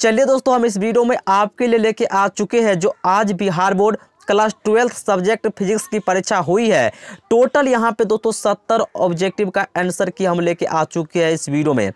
चलिए दोस्तों हम इस वीडियो में आपके लिए लेके आ चुके हैं जो आज Bihar board class twelfth subject physics की परीक्षा हुई है टोटल यहाँ पे दोस्तों सत्तर ऑब्जेक्टिव का आंसर की हम लेके आ चुके हैं इस वीडियो में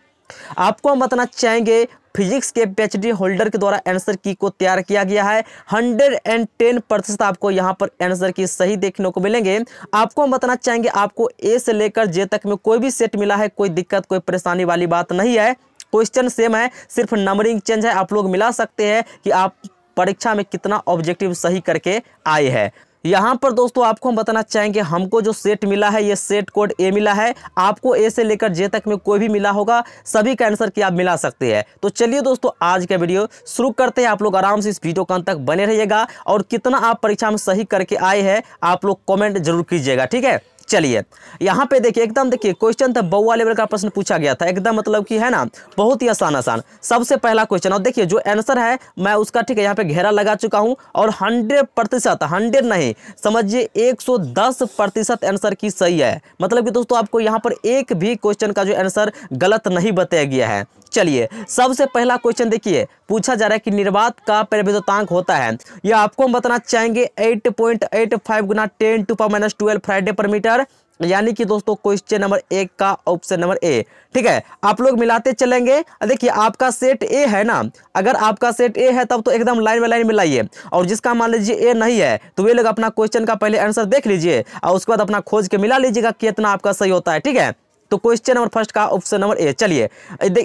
आपको हम बताना चाहेंगे फिजिक्स के पीएचडी होल्डर के द्वारा आंसर की को तैयार किया गया है 110 प्रतिशत आपको यहाँ पर आंसर की सही देखने को मिलेंगे आपको हम बताना चाहेंगे आपको ए से लेकर जे तक में कोई भी सेट मिला है कोई दिक्कत कोई परेशानी वाली बात नहीं है क्वेश्चन सेम है सिर्फ नंबरिंग चेंज है आप लोग मिला सकते हैं कि आप परीक्षा में कितना ऑब्जेक्टिव सही करके आए हैं यहाँ पर दोस्तों आपको हम बताना चाहेंगे हमको जो सेट मिला है ये सेट कोड ए मिला है आपको ए से लेकर जे तक में कोई भी मिला होगा सभी का आंसर की आप मिला सकते हैं तो चलिए दोस्तों आज का वीडियो शुरू करते हैं आप लोग आराम से इस वीडियो का अंत तक बने रहिएगा और कितना आप परीक्षा में सही करके आए हैं आप लोग कॉमेंट जरूर कीजिएगा ठीक है चलिए यहाँ पे देखिए एकदम देखिए क्वेश्चन तो बउआ लेवल का प्रश्न पूछा गया था एकदम मतलब कि है ना बहुत ही आसान आसान सबसे पहला क्वेश्चन और देखिए जो आंसर है मैं उसका ठीक है यहाँ पे घेरा लगा चुका हूँ और हंड्रेड प्रतिशत हंड्रेड नहीं समझिए एक सौ दस प्रतिशत आंसर की सही है मतलब कि दोस्तों आपको यहाँ पर एक भी क्वेश्चन का जो आंसर गलत नहीं बताया गया है चलिए सबसे पहला क्वेश्चन देखिए पूछा जा रहा है कि निर्वात का परिवेदतांक होता है यह आपको हम बताना चाहेंगे एट पॉइंट एट फाइव गुना ten to power minus twelve farad per meter answer यानी कि दोस्तों क्वेश्चन नंबर एक का ऑप्शन नंबर ए ठीक है आप लोग मिलाते चलेंगे देखिए आपका सेट ए है ना अगर आपका सेट ए है तब तो एकदम लाइन में लाइन मिलाइए और जिसका मान लीजिए ए नहीं है तो वे लोग अपना क्वेश्चन का पहले आंसर देख लीजिए और उसके बाद अपना खोज के मिला लीजिएगा कितना आपका सही होता है ठीक है तो क्वेश्चन नंबर फर्स्ट का ऑप्शन नंबर ए चलिए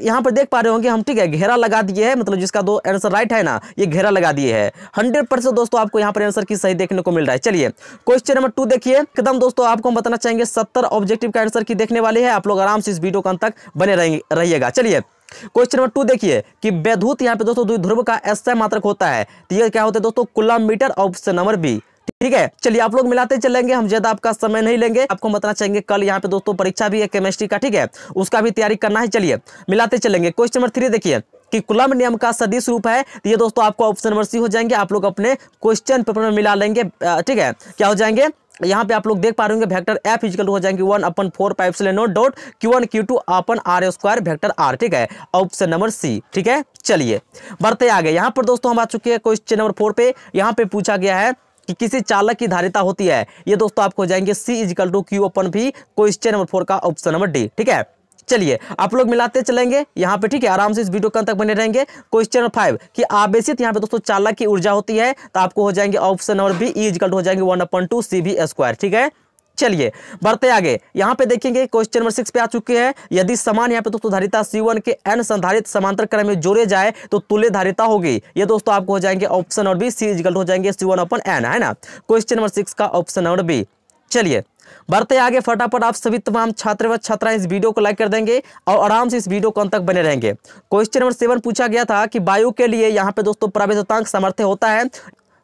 यहाँ पर देख पा रहे होंगे हम ठीक है घेरा लगा दिए है मतलब जिसका दो आंसर राइट है ना ये घेरा लगा दिए है हंड्रेड दोस्तों आपको यहाँ पर आंसर की सही देखने को मिल रहा है चलिए क्वेश्चन नंबर टू देखिए एकदम दोस्तों आपको हम बताना चाहेंगे सत्तर ऑब्जेक्टिव का आंसर की देखने वाले है आप लोग आराम से इस वीडियो का अंत तक बने रहिएगा चलिए क्वेश्चन नंबर टू देखिए कि वैधूत यहाँ पे दोस्तों ध्रुव का एसआई मात्रक होता है तो ये क्या होता है दोस्तों कुला मीटर ऑप्शन नंबर बी ठीक है चलिए आप लोग मिलाते चलेंगे हम ज्यादा आपका समय नहीं लेंगे आपको बताना चाहेंगे कल यहाँ पे दोस्तों परीक्षा भी है केमिस्ट्री का ठीक है उसका भी तैयारी करना है चलिए मिलाते चलेंगे क्वेश्चन नंबर थ्री देखिए कि कुलम नियम का सदिश रूप है तो ये दोस्तों आपको ऑप्शन नंबर सी हो जाएंगे आप लोग अपने क्वेश्चन पेपर में मिला लेंगे ठीक है क्या हो जाएंगे यहाँ पे आप लोग देख पा रहे होंगे वेक्टर एफ इजिकल हो जाएंगे वन अपन फोर पाइप से naught dot Q one Q two upon R square vector R ठीक है ऑप्शन नंबर सी ठीक है चलिए बढ़ते आगे यहाँ पर दोस्तों हम आ चुके हैं क्वेश्चन नंबर फोर पे यहाँ पे पूछा गया है कि किसी चालक की धारिता होती है ये दोस्तों आपको जाएंगे C equal to Q upon भी क्वेश्चन नंबर फोर का ऑप्शन नंबर डी ठीक है चलिए आप लोग मिलाते चलेंगे यहाँ पे ठीक है आराम से इस वीडियो अंत तक बने रहेंगे क्वेश्चन नंबर फाइव कि आवेशित यहाँ पे दोस्तों चालक की ऊर्जा होती है तो आपको हो जाएंगे ऑप्शन नंबर बी इजिकल हो जाएंगे वन अपन टू सी भी स्क्वायर ठीक है चलिए बढ़ते आगे यहाँ पे देखेंगे क्वेश्चन नंबर सिक्स पे आ चुके हैं यदि समान यहाँ पे दोस्तों धारिता C1 के एन संधारित समांतर क्रम में जोड़े जाए तो तुल्य धारिता होगी ये दोस्तों आपको हो जाएंगे option number B C equal हो जाएंगे सी वन अपन एन है ना क्वेश्चन नंबर सिक्स का ऑप्शन नंबर बी चलिए बढ़ते आगे फटाफट आप सभी तमाम छात्र व छात्राएं इस वीडियो को लाइक कर देंगे और आराम से इस वीडियो को अंत तक बने रहेंगे क्वेश्चन नंबर सेवन पूछा गया था कि वायु के लिए यहाँ पे दोस्तों प्रवेशतांक सामर्थ्य होता है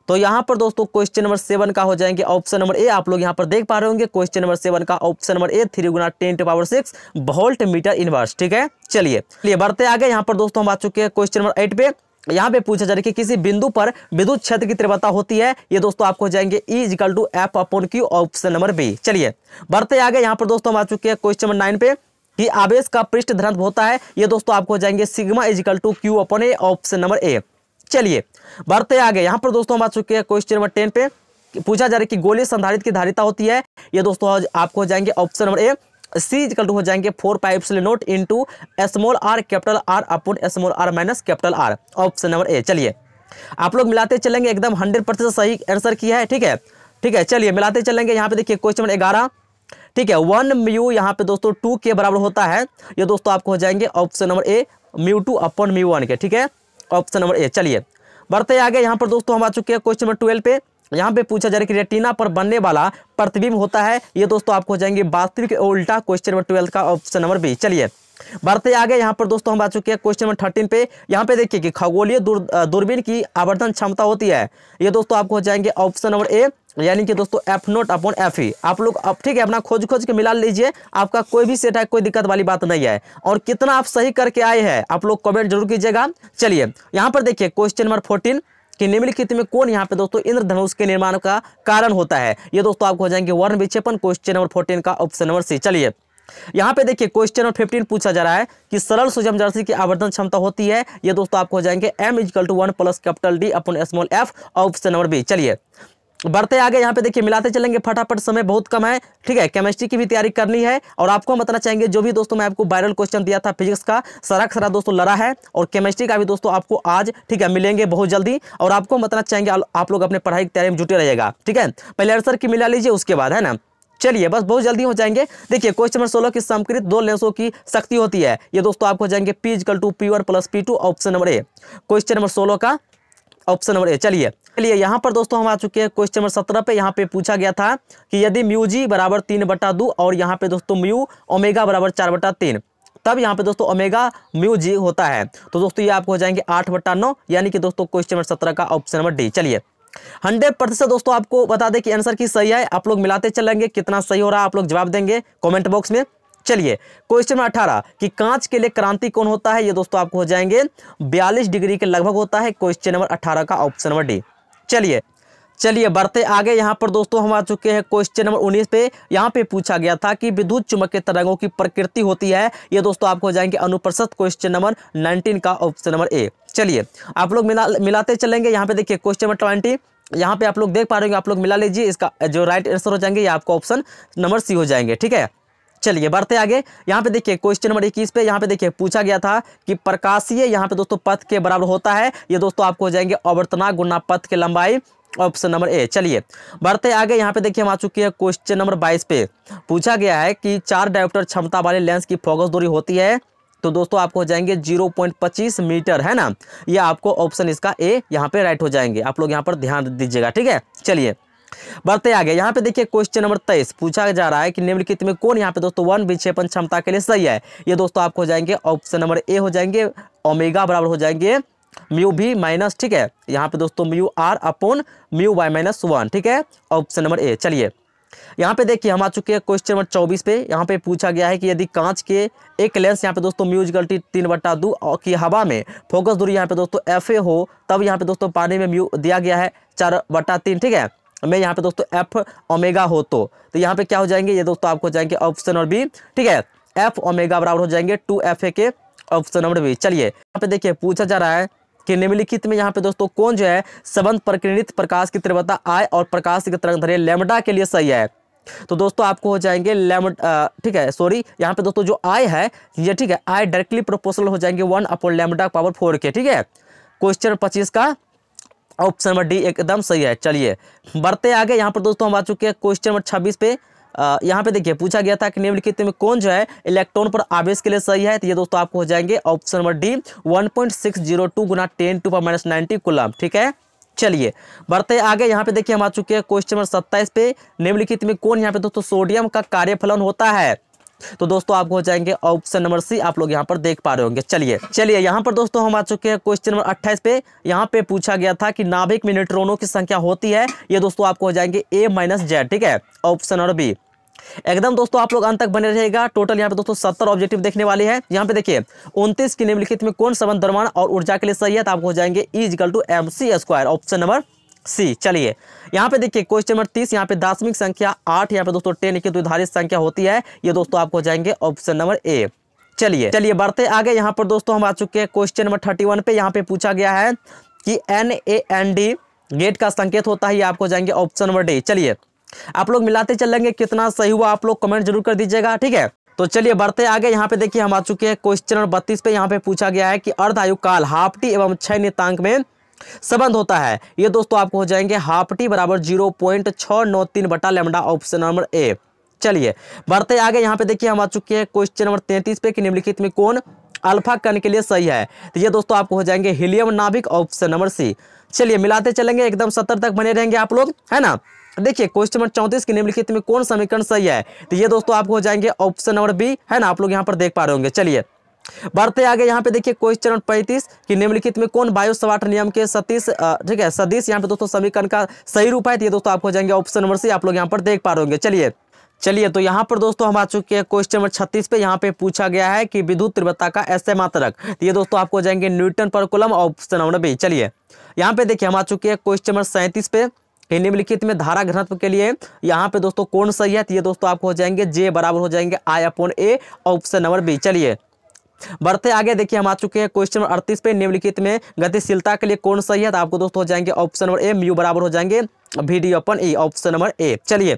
तो यहाँ पर दोस्तों क्वेश्चन नंबर सेवन का हो जाएंगे ऑप्शन नंबर ए आप लोग यहाँ पर देख पा रहे होंगे क्वेश्चन नंबर सेवन का ऑप्शन नंबर ए थ्री गुना ten to power six volt meter inverse ठीक है चलिए चलिए बढ़ते आगे यहाँ पर दोस्तों हम आ चुके हैं क्वेश्चन नंबर एट पे यहाँ पे पूछा जा रहा है कि किसी बिंदु पर विद्युत क्षेत्र की तीव्रता होती है ये दोस्तों आपको जाएंगे E equal to F upon Q option number B चलिए बढ़ते आगे यहाँ पर दोस्तों हम आ चुके हैं क्वेश्चन नंबर नाइन पे कि आवेश का पृष्ठ धनत्व होता है ये दोस्तों आपको जाएंगे sigma equal to Q upon A option number A चलिए बढ़ते आगे यहाँ पर दोस्तों हम आ चुके हैं क्वेश्चन नंबर टेन पे पूछा जा रहा है कि गोली संधारित की धारिता होती है ये दोस्तों आपको हो जाएंगे option number A C equal to हो जाएंगे four pi naught into small R capital R upon small R minus capital R option number A चलिए आप लोग मिलाते चलेंगे एकदम हंड्रेड परसेंट सही आंसर किया है ठीक है ठीक है चलिए मिलाते चलेंगे यहाँ पे देखिए क्वेश्चन नंबर ग्यारह ठीक है वन म्यू यहाँ पे दोस्तों टू के बराबर होता है ये दोस्तों आपको हो जाएंगे option number A mu two upon mu one के ठीक है ऑप्शन नंबर ए चलिए बढ़ते आगे यहाँ पर दोस्तों हम आ चुके हैं क्वेश्चन नंबर ट्वेल्व पे यहाँ पे पूछा जा रहा है कि रेटिना पर बनने वाला प्रतिबिंब होता है ये दोस्तों आपको हो जाएंगे वास्तविक उल्टा क्वेश्चन नंबर ट्वेल्व का ऑप्शन नंबर बी चलिए बढ़ते आगे यहाँ पर दोस्तों हम आ चुके हैं क्वेश्चन नंबर थर्टीन पे यहाँ पे देखिए कि खगोलीय दूरबीन की आवर्धन क्षमता होती है ये दोस्तों आपको हो जाएंगे ऑप्शन नंबर ए यानी कि दोस्तों F naught upon F E e। आप लोग अब ठीक है अपना खोज खोज के मिला लीजिए आपका कोई भी सेट है कोई दिक्कत वाली बात नहीं है और कितना आप सही करके आए हैं आप लोग कमेंट जरूर कीजिएगा चलिए यहाँ पर देखिए क्वेश्चन नंबर फोर्टीन कि निम्नलिखित में कौन यहाँ पे दोस्तों इंद्रधनुष के निर्माण का कारण होता है ये दोस्तों आपको हो जाएंगे वर्ण विक्षेपण क्वेश्चन नंबर फोर्टीन का ऑप्शन नंबर सी चलिए यहाँ पे देखिए क्वेश्चन नंबर फिफ्टीन पूछा जा रहा है कि सरल सुजम जर्सी की आवर्धन क्षमता होती है ये दोस्तों आपको हो जाएंगे M equal to one plus capital D upon small F option number B चलिए बढ़ते आगे यहाँ पे देखिए मिलाते चलेंगे फटाफट समय बहुत कम है ठीक है केमिस्ट्री की भी तैयारी करनी है और आपको हम बताना चाहेंगे जो भी दोस्तों मैं आपको वायरल क्वेश्चन दिया था फिजिक्स का सरा सारा दोस्तों लड़ा है और केमिस्ट्री का भी दोस्तों आपको आज ठीक है मिलेंगे बहुत जल्दी और आपको हम बताना चाहेंगे आप लोग अपने पढ़ाई की तैयारी में जुटे रहेगा ठीक है पहले आंसर की मिला लीजिए उसके बाद है ना चलिए बस बहुत जल्दी हो जाएंगे देखिए क्वेश्चन नंबर सोलह की संकृत दो लेंसों की शक्ति होती है ये दोस्तों आपको जाएंगे P equal to P one plus P two option number A question number सोलह का ऑप्शन नंबर ए चलिए चलिए यहाँ पर दोस्तों हम आ चुके हैं क्वेश्चन नंबर सत्रह पे यहाँ पे पूछा गया था कि यदि म्यू जी बराबर तीन बटा दो और यहाँ पे दोस्तों म्यू ओमेगा बराबर चार बटा तीन तब यहाँ पे दोस्तों ओमेगा म्यू जी होता है तो दोस्तों ये आपको हो जाएंगे आठ बटा नौ यानी कि दोस्तों क्वेश्चन नंबर सत्रह का ऑप्शन नंबर डी चलिए हंड्रेड प्रतिशत दोस्तों आपको बता दें कि आंसर की सही है आप लोग मिलाते चलेंगे कितना सही हो रहा है आप लोग जवाब देंगे कॉमेंट बॉक्स में चलिए क्वेश्चन नंबर अठारह कि कांच के लिए क्रांति कौन होता है ये दोस्तों आपको हो जाएंगे बयालीस डिग्री के लगभग होता है क्वेश्चन नंबर अठारह का ऑप्शन नंबर डी चलिए चलिए बढ़ते आगे यहाँ पर दोस्तों हम आ चुके हैं क्वेश्चन नंबर उन्नीस पे यहाँ पे पूछा गया था कि विद्युत के तरंगों की प्रकृति होती है ये दोस्तों आपको जाएंगे अनुप्रसत क्वेश्चन नंबर नाइनटीन का ऑप्शन नंबर ए चलिए आप लोग मिला मिलाते चलेंगे यहाँ पे देखिए क्वेश्चन नंबर ट्वेंटी यहाँ पे आप लोग देख पा रहे हो आप लोग मिला लीजिए इसका जो राइट आंसर हो जाएंगे ये आपका ऑप्शन नंबर सी हो जाएंगे ठीक है चलिए बढ़ते आगे यहाँ पे देखिए क्वेश्चन नंबर इक्कीस पे यहाँ पे देखिए पूछा गया था कि प्रकाशीय यहाँ पे दोस्तों पथ के बराबर होता है ये दोस्तों आपको हो जाएंगे अवर्तना गुना पथ की लंबाई ऑप्शन नंबर ए चलिए बढ़ते आगे यहाँ पे देखिए हम आ चुके हैं क्वेश्चन नंबर बाईस पे पूछा गया है कि चार डायोप्टर क्षमता वाले लेंस की फोकस दूरी होती है तो दोस्तों आपको हो जाएंगे 0.25 मीटर है ना ये आपको ऑप्शन इसका ए यहाँ पे राइट हो जाएंगे आप लोग यहाँ पर ध्यान दीजिएगा ठीक है चलिए बढ़ते आगे यहाँ पे देखिए क्वेश्चन नंबर तेईस पूछा जा रहा है कि निम्नलिखित में कौन यहाँ पे दोस्तों वन विक्षेपण क्षमता के लिए सही है ये दोस्तों आपको हो जाएंगे ऑप्शन नंबर ए हो जाएंगे ओमेगा बराबर हो जाएंगे म्यू भी माइनस ठीक है यहाँ पे दोस्तों mu R upon mu Y minus one ठीक है ऑप्शन नंबर ए चलिए यहाँ पे देखिए हम आ चुके हैं क्वेश्चन नंबर चौबीस पे यहाँ पे पूछा गया है कि यदि कांच के एक लेंस यहाँ पे दोस्तों म्यूज गलती तीन बट्टा दो की हवा में फोकस दूरी यहाँ पे दोस्तों एफ हो तब यहाँ पे दोस्तों पानी में म्यू दिया गया है चार बट्टा तीन ठीक है में यहाँ पे दोस्तों एफ ओमेगा हो तो, तो यहाँ पे क्या हो जाएंगे ये दोस्तों आपको जाएंगे ऑप्शन और बी ठीक है एफ ओमेगा बराबर हो जाएंगे टू एफ ए के ऑप्शन नंबर बी चलिए यहाँ पे देखिए पूछा जा रहा है कि निम्नलिखित में यहाँ पे दोस्तों कौन जो है संबंध प्रकृत प्रकाश की तीव्रता आय और प्रकाश की तरंग धरे लेमडा के लिए सही है तो दोस्तों आपको हो जाएंगे ठीक है सॉरी यहाँ पे दोस्तों जो आय है ये ठीक है आय डायरेक्टली प्रोपोर्शनल हो जाएंगे one upon lambda power four के ठीक है क्वेश्चन पच्चीस का ऑप्शन नंबर डी एकदम सही है चलिए बढ़ते आगे यहाँ पर दोस्तों हम आ चुके हैं क्वेश्चन नंबर छब्बीस पे यहाँ पे देखिए पूछा गया था कि निम्नलिखित में कौन जो है इलेक्ट्रॉन पर आवेश के लिए सही है तो ये दोस्तों आपको हो जाएंगे ऑप्शन नंबर डी 1.602 गुना ten to power minus nineteen coulomb ठीक है चलिए बढ़ते आगे यहाँ पे देखिए हम आ चुके हैं क्वेश्चन नंबर सत्ताईस पे निम्नलिखित में कौन यहाँ पे दोस्तों सोडियम का कार्यफलन होता है तो दोस्तों आप हो जाएंगे ऑप्शन नंबर सी आप लोग यहाँ पर देख पा रहे होंगे चलिए चलिए यहाँ पर दोस्तों हम आ चुके हैं क्वेश्चन नंबर अट्ठाईस पे यहाँ पे पूछा गया था कि नाभिक में न्यूट्रोनों की संख्या होती है ये दोस्तों आपको हो जाएंगे ए माइनस ठीक है ऑप्शन नंबर बी एकदम दोस्तों आप लोग अंत तक बने रहेगा टोटल यहाँ पे दोस्तों सत्तर ऑब्जेक्टिव देखने वाले हैं यहाँ पे देखिए उनतीस की निम्नलिखित में कौन संबंध दरमान और ऊर्जा के लिए सही है तो आपको हो जाएंगे equal to M C square option number C चलिए यहाँ पे देखिए क्वेश्चन नंबर तीस यहाँ पे दार्शनिक संख्या आठ यहाँ पे दोस्तों टेन की द्विधारित संख्या होती है ये दोस्तों आपको जाएंगे ऑप्शन नंबर ए चलिए चलिए बढ़ते आगे यहाँ पर दोस्तों हम आ चुके हैं क्वेश्चन नंबर थर्टी वन पे यहाँ पे पूछा गया है कि N A N D gate का संकेत होता है ये आपको जाएंगे ऑप्शन नंबर डी चलिए आप लोग मिलाते चलेंगे कितना सही हुआ आप लोग कमेंट जरूर कर दीजिएगा ठीक है तो चलिए बढ़ते आगे यहाँ पे देखिए हम आ चुके हैं क्वेश्चन नंबर बत्तीस पे यहाँ पे पूछा गया है कि अर्ध आयु काल हाफ एवं छह नितांक में संबंध होता है ये दोस्तों आपको हो जाएंगे हाफ टी बराबर जीरो पॉइंट छः नौ तीन बटा लेमडा ऑप्शन नंबर ए चलिए बढ़ते आगे यहाँ पे देखिए हम आ चुके हैं क्वेश्चन नंबर तैंतीस पे कि निम्नलिखित में कौन अल्फा कण के लिए सही है तो ये दोस्तों आपको हो जाएंगे हीलियम नाभिक ऑप्शन नंबर सी चलिए मिलाते चलेंगे एकदम सत्तर तक बने रहेंगे आप लोग है ना देखिए क्वेश्चन नंबर चौंतीस के निम्नलिखित में कौन समीकरण सही है तो ये दोस्तों आपको हो जाएंगे ऑप्शन नंबर बी है ना आप लोग यहाँ पर देख पा रहे होंगे चलिए बढ़ते आगे यहाँ पे देखिए क्वेश्चन पैंतीस कि निम्नलिखित में कौन वायु सवाट नियम के सतीश ठीक है सतीश यहाँ पे दोस्तों समीकरण का सही रूप है तो ये दोस्तों आपको जाएंगे ऑप्शन नंबर सी आप लोग यहाँ पर देख पा रहे चलिए चलिए तो यहाँ पर दोस्तों हम आ चुके हैं क्वेश्चन नंबर 36 पे यहाँ पे पूछा गया है कि विद्युत तीव्रता का ऐसे मात्रक तो ये दोस्तों आपको जाएंगे Newton per coulomb option number B चलिए यहाँ पे देखिए हम आ चुके हैं क्वेश्चन नंबर 37 पे निम्नलिखित में धारा घनत्व के लिए यहाँ पे दोस्तों कौन सही है तो ये दोस्तों आपको हो जाएंगे जे बराबर हो जाएंगे I upon A option number B चलिए बढ़ते आगे देखिए हम आ चुके हैं क्वेश्चन नंबर अड़तीस पे निम्नलिखित में गतिशीलता के लिए कौन सही है तो आपको दोस्तों हो जाएंगे ऑप्शन नंबर ए म्यू बराबर हो जाएंगे V D upon E option number A चलिए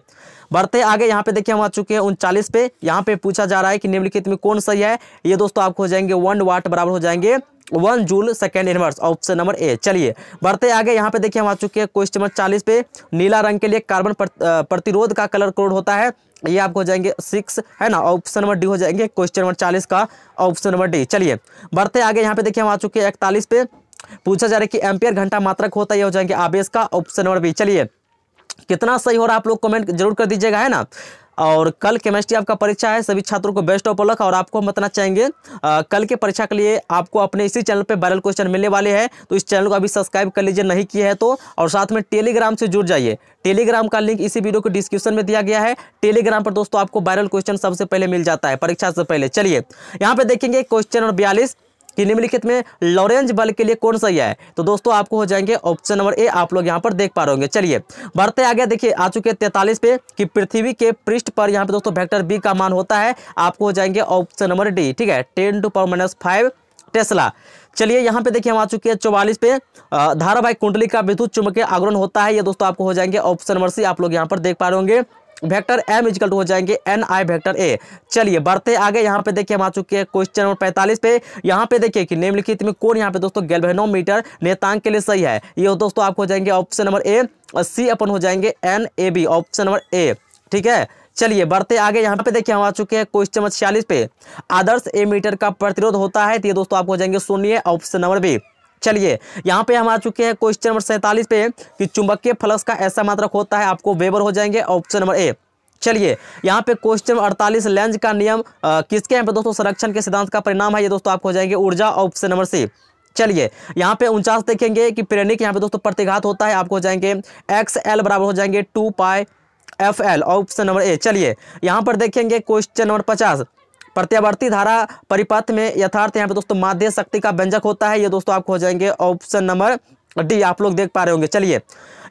बढ़ते आगे यहाँ पे देखिए हम आ चुके हैं उनचालीस पे यहाँ पे पूछा जा रहा है कि निम्नलिखित में कौन सही है ये दोस्तों आपको हो जाएंगे वन वाट बराबर हो जाएंगे one joule second inverse option number A चलिए बढ़ते आगे यहाँ पे देखिए हम आ चुके हैं क्वेश्चन नंबर चालीस पे नीला रंग के लिए कार्बन प्रतिरोध का कलर कोड होता है ये आपको हो जाएंगे सिक्स है ना ऑप्शन नंबर डी हो जाएंगे क्वेश्चन नंबर चालीस का ऑप्शन नंबर डी चलिए बढ़ते आगे यहाँ पे देखिए हम आ चुके हैं इकतालीस पे पूछा जा रहा है कि एम्पियर घंटा मात्रक होता है हो जाएंगे आवेश का ऑप्शन नंबर बी चलिए कितना सही हो रहा है आप लोग कमेंट जरूर कर दीजिएगा है ना और कल केमिस्ट्री आपका परीक्षा है सभी छात्रों को बेस्ट ऑफ लक और आपको हम बताना चाहेंगे आ, कल के परीक्षा के लिए आपको अपने इसी चैनल पर वायरल क्वेश्चन मिलने वाले हैं तो इस चैनल को अभी सब्सक्राइब कर लीजिए नहीं किया है तो और साथ में टेलीग्राम से जुड़ जाइए टेलीग्राम का लिंक इसी वीडियो को डिस्क्रिप्शन में दिया गया है टेलीग्राम पर दोस्तों आपको वायरल क्वेश्चन सबसे पहले मिल जाता है परीक्षा से पहले चलिए यहाँ पर देखेंगे क्वेश्चन नंबर बयालीस कि निम्नलिखित में लॉरेंज बल के लिए कौन सही है तो दोस्तों आपको हो जाएंगे ऑप्शन नंबर ए आप लोग यहाँ पर देख पा रहे चलिए बढ़ते आगे देखिए आ चुके तैतालीस पे कि पृथ्वी के पृष्ठ पर यहाँ पे दोस्तों वैक्टर बी का मान होता है आपको हो जाएंगे ऑप्शन नंबर डी ठीक है ten to power minus five tesla चलिए यहाँ पे देखिए हम आ चुके हैं चौवालीस पे धारा भाई कुंडली का विद्युत चुंबकीय आग्रहण होता है ये दोस्तों आपको हो जाएंगे ऑप्शन नंबर सी आप लोग यहाँ पर देख पा रहे होंगे वेक्टर एम इजकल टू हो जाएंगे एन आई वेक्टर ए चलिए बढ़ते आगे यहाँ पे देखिए हम आ चुके हैं क्वेश्चन नंबर 45 पे यहाँ पे देखिए कि निम्नलिखित में कौन यहाँ पे दोस्तों गैल्वेनोमीटर नेतांग के लिए सही है ये दोस्तों आपको हो जाएंगे ऑप्शन नंबर ए और सी अपन हो जाएंगे N A B option number A ठीक है चलिए बढ़ते आगे यहाँ पे देखिए हम आ चुके हैं क्वेश्चन नंबर छियालीस पे आदर्श ए मीटर का प्रतिरोध होता है तो ये दोस्तों आपको हो जाएंगे शून्य ऑप्शन नंबर बी चलिए यहाँ पे हम आ चुके हैं क्वेश्चन नंबर सैंतालीस पे कि चुंबकीय फ्लक्स का ऐसा मात्रक होता है आपको वेबर हो जाएंगे ऑप्शन नंबर ए चलिए यहाँ पे क्वेश्चन अड़तालीस लेंज का नियम आ, किसके यहाँ पे दोस्तों संरक्षण के सिद्धांत का परिणाम है ये दोस्तों आपको हो जाएंगे ऊर्जा ऑप्शन नंबर सी चलिए यहाँ पे उनचास देखेंगे कि प्रेरणिक यहाँ पे दोस्तों प्रतिघात होता है आपको हो जाएंगे एक्स एल बराबर हो जाएंगे two pi F L option number A चलिए यहाँ पर देखेंगे क्वेश्चन नंबर पचास प्रत्यावर्ती धारा परिपथ में यथार्थ यहाँ पे दोस्तों माध्य शक्ति का व्यंजक होता है ये दोस्तों आपको हो जाएंगे ऑप्शन नंबर डी आप लोग देख पा रहे होंगे चलिए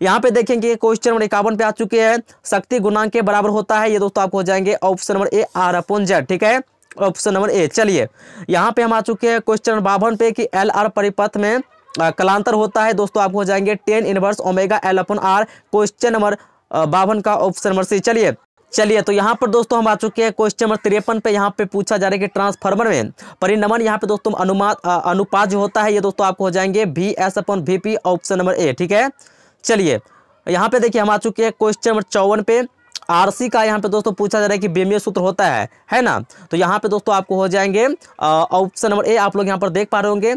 यहाँ पे देखेंगे क्वेश्चन नंबर इक्यावन पे आ चुके हैं शक्ति गुणांक के बराबर होता है ये दोस्तों आपको हो जाएंगे option number A R upon Z ठीक है ऑप्शन नंबर ए चलिए यहाँ पे हम आ चुके हैं क्वेश्चन नंबर बावन पे कि एल आर परिपथ में कलांतर होता है दोस्तों आपको हो जाएंगे tan inverse omega L upon R question number बावन का ऑप्शन नंबर सी चलिए चलिए तो यहाँ पर दोस्तों हम आ चुके हैं क्वेश्चन नंबर तिरपन पे यहाँ पे पूछा जा रहा है कि ट्रांसफार्मर में परिनमन यहाँ पे दोस्तों अनुमान अनुपात जो होता है ये दोस्तों आपको हो जाएंगे V S upon V P option number A ठीक है चलिए यहाँ पे देखिए हम आ चुके हैं क्वेश्चन नंबर चौवन पे आरसी का यहाँ पे दोस्तों पूछा जा रहा है कि बेमीय सूत्र होता है है ना तो यहाँ पे दोस्तों आपको हो जाएंगे ऑप्शन नंबर ए आप लोग यहाँ पर देख पा रहे होंगे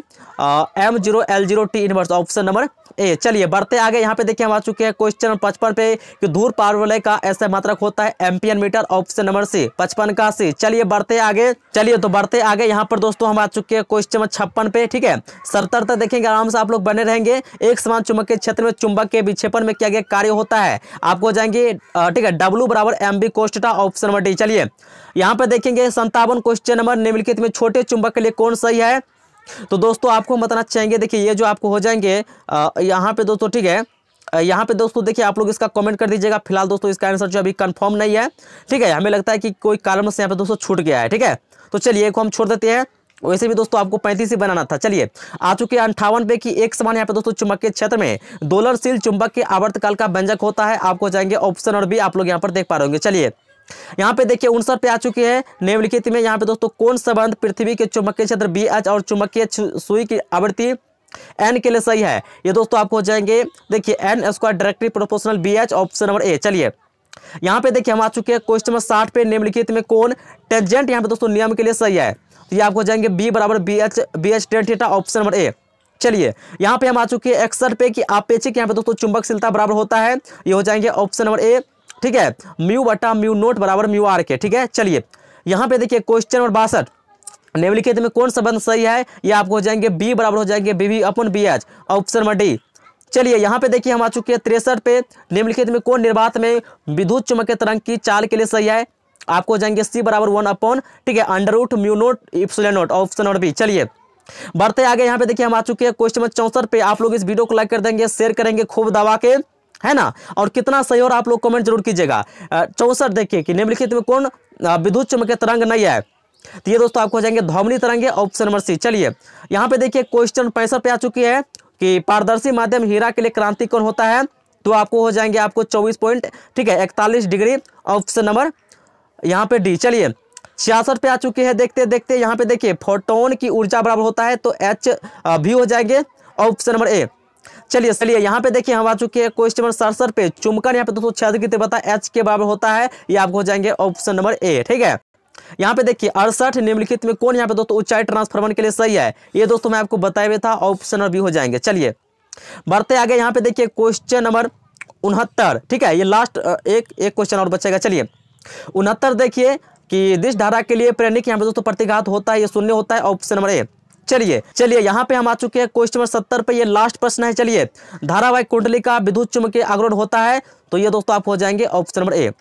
M zero L zero T inverse option number A चलिए बढ़ते आगे यहाँ पे देखिए हम आ चुके हैं क्वेश्चन पचपन पे कि धूर पारवलय का ऐसा मात्रक होता है ampere meter option number C पचपन का सी चलिए बढ़ते आगे चलिए तो बढ़ते आगे यहाँ पर दोस्तों हम आ चुके हैं क्वेश्चन छप्पन पे ठीक है सत्तर तक देखेंगे आराम से आप लोग बने रहेंगे एक समान चुंबक के क्षेत्र में चुंबक के विक्षेपण में क्या क्या कार्य होता है आपको जाएंगे ठीक है डब्ल्यू डब्ल्यू बराबर M B cos theta option number D चलिए यहाँ पर देखेंगे संतावन क्वेश्चन नंबर निम्नलिखित में छोटे चुंबक के लिए कौन सही है तो दोस्तों आपको हम बताना चाहेंगे देखिए ये जो आपको हो जाएंगे यहाँ पे दोस्तों ठीक है यहाँ पे दोस्तों देखिए आप लोग इसका कमेंट कर दीजिएगा फिलहाल दोस्तों इसका आंसर जो अभी कंफर्म नहीं है ठीक है हमें लगता है कि कोई कारण से यहाँ पे दोस्तों छूट गया है ठीक है तो चलिए एक हम छोड़ देते हैं वैसे भी दोस्तों आपको पैंतीस ही बनाना था चलिए आ चुके हैं अंठावन पे की एक समान यहाँ पे दोस्तों चुंबकीय क्षेत्र में दोलरशील चुंबक के आवर्तकाल का व्यंजक होता है आपको जाएंगे ऑप्शन और भी आप लोग यहाँ पर देख पा रहे होंगे चलिए यहाँ पे देखिए उनसठ पे आ चुकी है निम्नलिखित में यहाँ पे दोस्तों कौन संबंध पृथ्वी के चुंबकीय क्षेत्र बी एच और चुंबकीय सुई की आवृत्ति एन के लिए सही है ये दोस्तों आपको हो जाएंगे देखिए N square directly proportional B H option number A चलिए यहाँ पे देखिए हम आ चुके हैं क्वेश्चन नंबर साठ पे निम्नलिखित में कौन टेंजेंट यहाँ पे दोस्तों नियम के लिए सही है तो ये आपको जाएंगे बी बराबर B H B H tan theta option number A चलिए यहाँ पे हम आ चुके हैं एक्सर पे कि के यहाँ पे दोस्तों चुंबकशीलता बराबर होता है ये हो जाएंगे ऑप्शन नंबर ए ठीक है म्यू बटा म्यू नोट बराबर म्यू आर के ठीक है चलिए यहाँ पे देखिए क्वेश्चन नंबर बासठ निम्नलिखित में कौन संबंध सही है ये आपको हो जाएंगे बी बराबर हो जाएंगे B V upon B H option number D चलिए यहाँ पे देखिए हम आ चुके हैं तिरसठ पे निम्नलिखित में कौन निर्वात में विद्युत चुंबकीय तरंग की चाल के लिए सही है आपको हो जाएंगे सी बराबर वन अपॉन ठीक है under root mu naught epsilon naught option number B चलिए बढ़ते आगे यहाँ पे देखिए हम आ चुके हैं क्वेश्चन नंबर चौंसठ पे आप लोग इस वीडियो को लाइक कर देंगे शेयर करेंगे खूब दबा के है ना और कितना सही और आप लोग कमेंट जरूर कीजिएगा चौंसठ देखिए कि निम्नलिखित में कौन विद्युत चुंबकीय तरंग नहीं है तो ये दोस्तों आपको हो जाएंगे धौमनी तरंगे ऑप्शन नंबर सी चलिए यहाँ पे देखिए क्वेश्चन पैंसठ पे आ चुकी है कि पारदर्शी माध्यम हीरा के लिए क्रांति कौन होता है तो आपको हो जाएंगे आपको चौबीस पॉइंट ठीक है इकतालीस डिग्री ऑप्शन नंबर यहाँ पे डी चलिए छियासठ पे आ चुके हैं देखते देखते यहाँ पे देखिए फोटोन की ऊर्जा बराबर होता है तो एच भी हो जाएंगे ऑप्शन नंबर ए चलिए चलिए यहाँ पे देखिए हम आ चुके हैं क्वेश्चन नंबर सड़सठ पे चुमकन यहाँ पे दो सौ छियासठ कितने बता एच के बराबर होता है ये आपको हो जाएंगे ऑप्शन नंबर ए ठीक है यहाँ पे देखिए अड़सठ निम्नलिखित में कौन यहाँ पे दोस्तों ऊंचाई ट्रांसफॉर्मर के लिए सही है ये दोस्तों मैं आपको बताया हुआ था ऑप्शन नंबर बी हो जाएंगे चलिए बढ़ते आगे यहाँ पे देखिए क्वेश्चन नंबर उनहत्तर ठीक है ये लास्ट एक एक क्वेश्चन और बचेगा चलिए उनहत्तर देखिए कि दिश धारा के लिए प्रेरणिक यहाँ पे दोस्तों प्रतिघात होता है ये शून्य होता है ऑप्शन नंबर ए चलिए चलिए यहाँ पे हम आ चुके हैं क्वेश्चन नंबर सत्तर पे ये लास्ट प्रश्न है चलिए धारावाहिक कुंडली का विद्युत चुंबकीय आग्रहण होता है तो ये दोस्तों आप हो जाएंगे ऑप्शन नंबर ए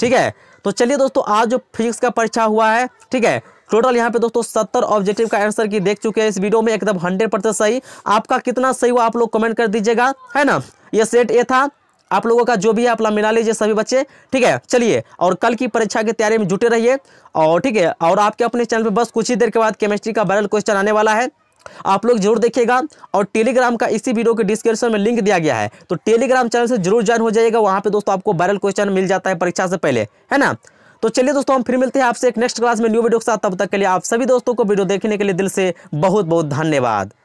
ठीक है तो चलिए दोस्तों आज जो फिजिक्स का परीक्षा हुआ है ठीक है टोटल यहाँ पे दोस्तों सत्तर ऑब्जेक्टिव का आंसर की देख चुके हैं इस वीडियो में एकदम हंड्रेड सही आपका कितना सही हुआ आप लोग कमेंट कर दीजिएगा है ना ये सेट ए था आप लोगों का जो भी है आप मिला लीजिए सभी बच्चे ठीक है चलिए और कल की परीक्षा की तैयारी में जुटे रहिए और ठीक है और आपके अपने चैनल पर बस कुछ ही देर के बाद केमिस्ट्री का वायरल क्वेश्चन आने वाला है आप लोग जरूर देखिएगा और टेलीग्राम का इसी वीडियो के डिस्क्रिप्शन में लिंक दिया गया है तो टेलीग्राम चैनल से जरूर ज्वाइन हो जाएगा वहाँ पे दोस्तों आपको वायरल क्वेश्चन मिल जाता है परीक्षा से पहले है ना तो चलिए दोस्तों हम फिर मिलते हैं आपसे एक नेक्स्ट क्लास में न्यू वीडियो के साथ तब तक के लिए आप सभी दोस्तों को वीडियो देखने के लिए दिल से बहुत बहुत धन्यवाद